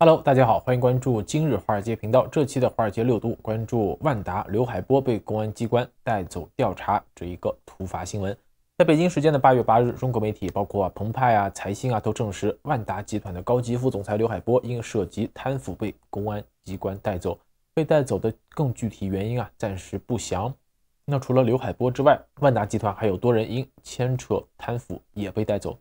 Hello，大家好，欢迎关注今日华尔街频道。这期的华尔街六度关注万达刘海波被公安机关带走调查这一个突发新闻。在北京时间的八月八日，中国媒体包括澎湃啊、财新啊都证实万达集团的高级副总裁刘海波因涉及贪腐被公安机关带走。被带走的更具体原因啊，暂时不详。那除了刘海波之外，万达集团还有多人因牵扯贪腐也被带走。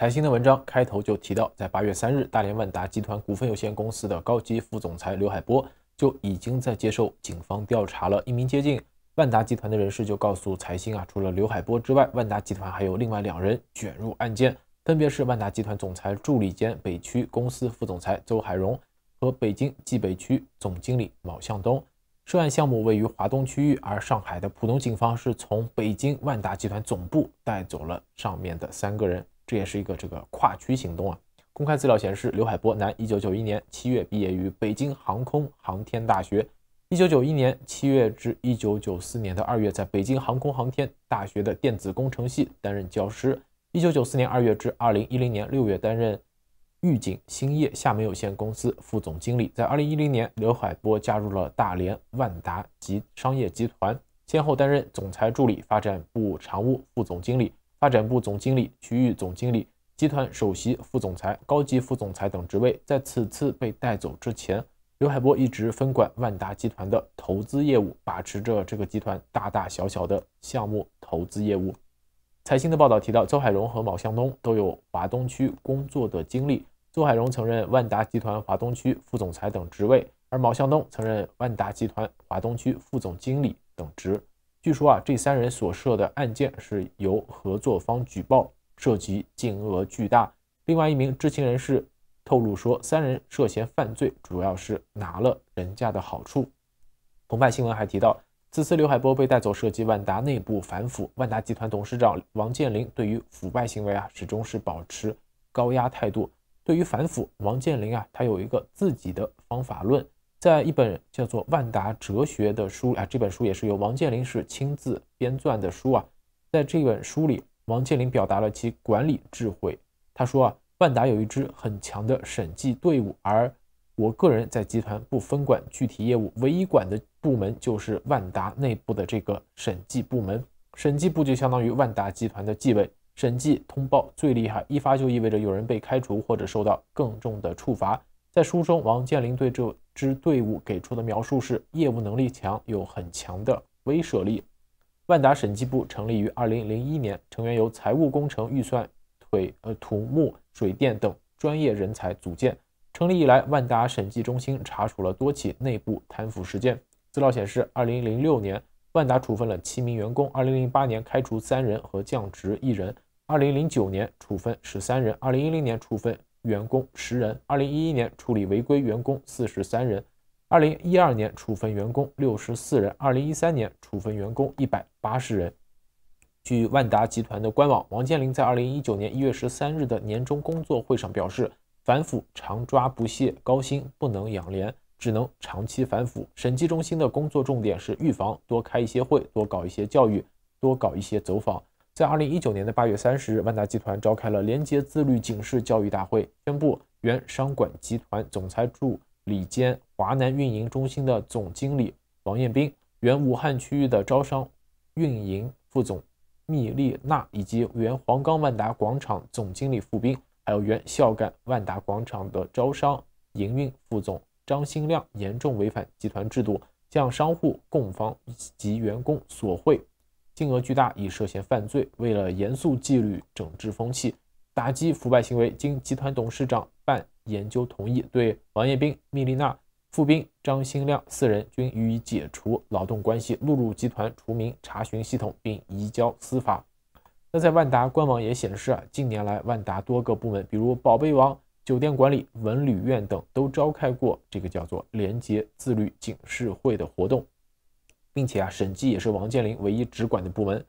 财新的文章开头就提到，在八月三日，大连万达集团股份有限公司的高级副总裁刘海波就已经在接受警方调查了。一名接近万达集团的人士就告诉财新啊，除了刘海波之外，万达集团还有另外两人卷入案件，分别是万达集团总裁助理兼北区公司副总裁邹海荣和北京冀北区总经理毛向东。涉案项目位于华东区域，而上海的浦东警方是从北京万达集团总部带走了上面的三个人。这也是一个这个跨区行动啊！公开资料显示，刘海波，男，一九九一年七月毕业于北京航空航天大学。一九九一年七月至一九九四年的二月，在北京航空航天大学的电子工程系担任教师。一九九四年二月至二零一零年六月，担任预警兴业厦门有限公司副总经理。在二零一零年，刘海波加入了大连万达集商业集团，先后担任总裁助理、发展部常务副总经理。发展部总经理、区域总经理、集团首席副总裁、高级副总裁等职位，在此次被带走之前，刘海波一直分管万达集团的投资业务，把持着这个集团大大小小的项目投资业务。财新的报道提到，邹海荣和毛向东都有华东区工作的经历。邹海荣曾任万达集团华东区副总裁等职位，而毛向东曾任万达集团华东区副总经理等职。据说啊，这三人所涉的案件是由合作方举报，涉及金额巨大。另外一名知情人士透露说，三人涉嫌犯罪，主要是拿了人家的好处。澎湃新闻还提到，此次刘海波被带走涉及万达内部反腐。万达集团董事长王健林对于腐败行为啊，始终是保持高压态度。对于反腐，王健林啊，他有一个自己的方法论。在一本叫做《万达哲学》的书啊，这本书也是由王健林是亲自编撰的书啊。在这本书里，王健林表达了其管理智慧。他说啊，万达有一支很强的审计队伍，而我个人在集团不分管具体业务，唯一管的部门就是万达内部的这个审计部门。审计部就相当于万达集团的纪委，审计通报最厉害，一发就意味着有人被开除或者受到更重的处罚。在书中，王健林对这支队伍给出的描述是：业务能力强，有很强的威慑力。万达审计部成立于二零零一年，成员由财务、工程、预算、腿呃土木、水电等专业人才组建。成立以来，万达审计中心查处了多起内部贪腐事件。资料显示，二零零六年，万达处分了七名员工；二零零八年开除三人和降职一人；二零零九年处分十三人；二零一零年处分。员工十人，二零一一年处理违规员工四十三人，二零一二年处分员工六十四人，二零一三年处分员工一百八十人。据万达集团的官网，王健林在二零一九年一月十三日的年终工作会上表示：“反腐常抓不懈，高薪不能养廉，只能长期反腐。审计中心的工作重点是预防，多开一些会，多搞一些教育，多搞一些走访。”在二零一九年的八月三十日，万达集团召开了廉洁自律警示教育大会，宣布原商管集团总裁助理兼华南运营中心的总经理王彦斌，原武汉区域的招商运营副总密丽娜，以及原黄冈万达广场总经理付兵，还有原孝感万达广场的招商营运副总张新亮严重违反集团制度，向商户、供方及员工索贿。金额巨大，已涉嫌犯罪。为了严肃纪律、整治风气、打击腐败行为，经集团董事长办研究同意，对王彦兵、密丽娜、付兵、张新亮四人均予以解除劳动关系，录入集团除名查询系统，并移交司法。那在万达官网也显示啊，近年来万达多个部门，比如宝贝王酒店管理、文旅院等，都召开过这个叫做廉洁自律警示会的活动。并且啊，审计也是王健林唯一直管的部门。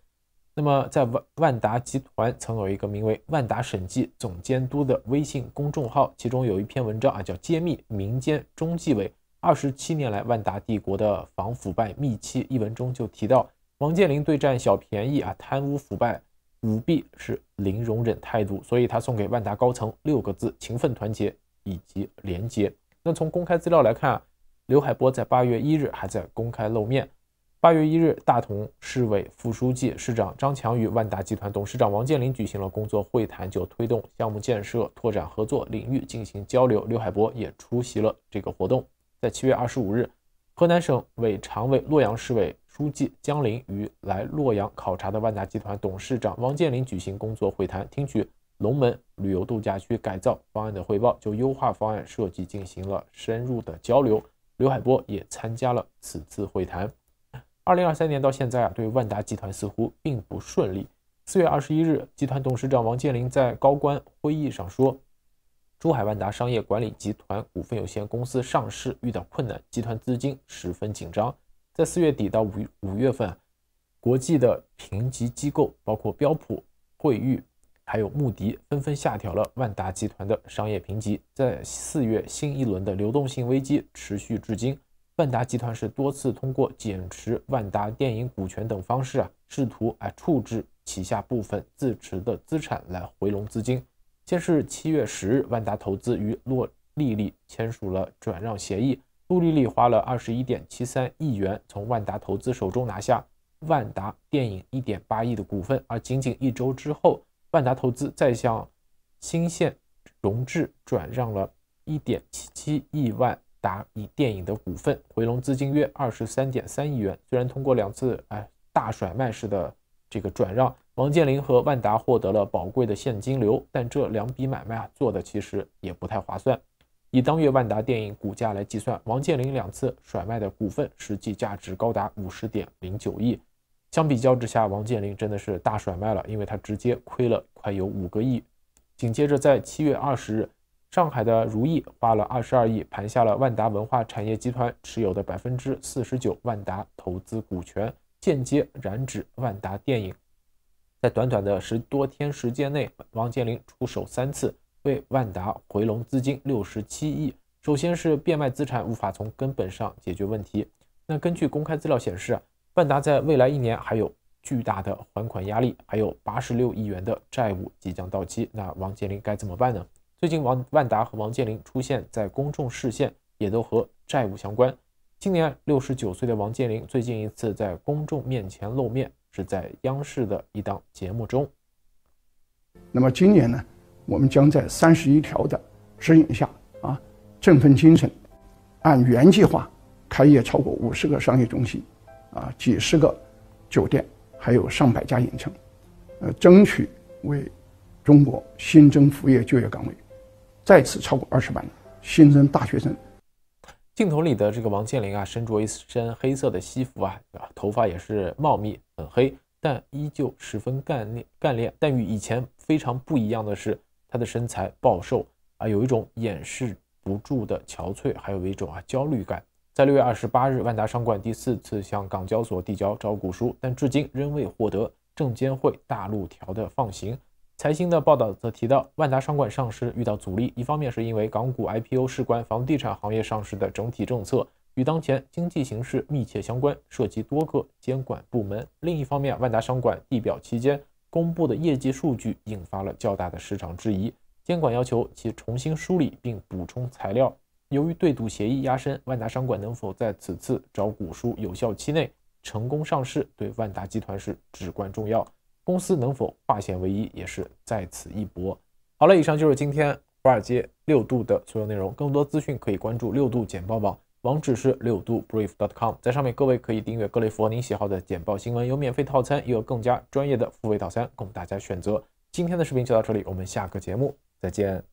那么，在万万达集团曾有一个名为“万达审计总监督”的微信公众号，其中有一篇文章啊，叫《揭秘民间中纪委二十七年来万达帝国的防腐败密期》一文中就提到，王健林对占小便宜啊、贪污腐败、舞弊是零容忍态度，所以他送给万达高层六个字：勤奋、团结以及廉洁。那从公开资料来看，刘海波在八月一日还在公开露面。八月一日，大同市委副书记、市长张强与万达集团董事长王健林举行了工作会谈，就推动项目建设、拓展合作领域进行交流。刘海波也出席了这个活动。在七月二十五日，河南省委常委、洛阳市委书记江林与来洛阳考察的万达集团董事长王健林举行工作会谈，听取龙门旅游度假区改造方案的汇报，就优化方案设计进行了深入的交流。刘海波也参加了此次会谈。二零二三年到现在啊，对万达集团似乎并不顺利。四月二十一日，集团董事长王健林在高官会议上说：“珠海万达商业管理集团股份有限公司上市遇到困难，集团资金十分紧张。”在四月底到五五月份，国际的评级机构包括标普、惠誉、还有穆迪纷纷下调了万达集团的商业评级。在四月，新一轮的流动性危机持续至今。万达集团是多次通过减持万达电影股权等方式啊，试图啊处置旗下部分自持的资产来回笼资金。先是七月十日，万达投资与洛丽丽签署了转让协议，陆丽丽花了二十一点七三亿元从万达投资手中拿下万达电影一点八亿的股份。而仅仅一周之后，万达投资再向新线融智转让了一点七七亿万。达以电影的股份回笼资金约二十三点三亿元。虽然通过两次哎大甩卖式的这个转让，王健林和万达获得了宝贵的现金流，但这两笔买卖啊做的其实也不太划算。以当月万达电影股价来计算，王健林两次甩卖的股份实际价值高达五十点零九亿。相比较之下，王健林真的是大甩卖了，因为他直接亏了快有五个亿。紧接着在七月二十日。上海的如意花了二十二亿，盘下了万达文化产业集团持有的百分之四十九万达投资股权，间接染指万达电影。在短短的十多天时间内，王健林出手三次，为万达回笼资金六十七亿。首先是变卖资产，无法从根本上解决问题。那根据公开资料显示，万达在未来一年还有巨大的还款压力，还有八十六亿元的债务即将到期。那王健林该怎么办呢？最近，王万达和王健林出现在公众视线，也都和债务相关。今年六十九岁的王健林最近一次在公众面前露面，是在央视的一档节目中。那么今年呢，我们将在三十一条的指引下啊，振奋精神，按原计划开业超过五十个商业中心，啊，几十个酒店，还有上百家影城，呃，争取为中国新增服务业就业岗位。再次超过二十万新增大学生。镜头里的这个王健林啊，身着一身黑色的西服啊，头发也是茂密很黑，但依旧十分干练干练。但与以前非常不一样的是，他的身材暴瘦啊，有一种掩饰不住的憔悴，还有一种啊焦虑感。在六月二十八日，万达商管第四次向港交所递交招股书，但至今仍未获得证监会大陆条的放行。财新的报道则提到，万达商管上市遇到阻力，一方面是因为港股 IPO 事关房地产行业上市的整体政策与当前经济形势密切相关，涉及多个监管部门；另一方面，万达商管地表期间公布的业绩数据引发了较大的市场质疑，监管要求其重新梳理并补充材料。由于对赌协议压身，万达商管能否在此次招股书有效期内成功上市，对万达集团是至关重要。公司能否化险为夷，也是在此一搏。好了，以上就是今天华尔街六度的所有内容。更多资讯可以关注六度简报网，网址是六度 brief.com，在上面各位可以订阅各类符合您喜好的简报新闻，有免费套餐，也有更加专业的付费套餐供大家选择。今天的视频就到这里，我们下个节目再见。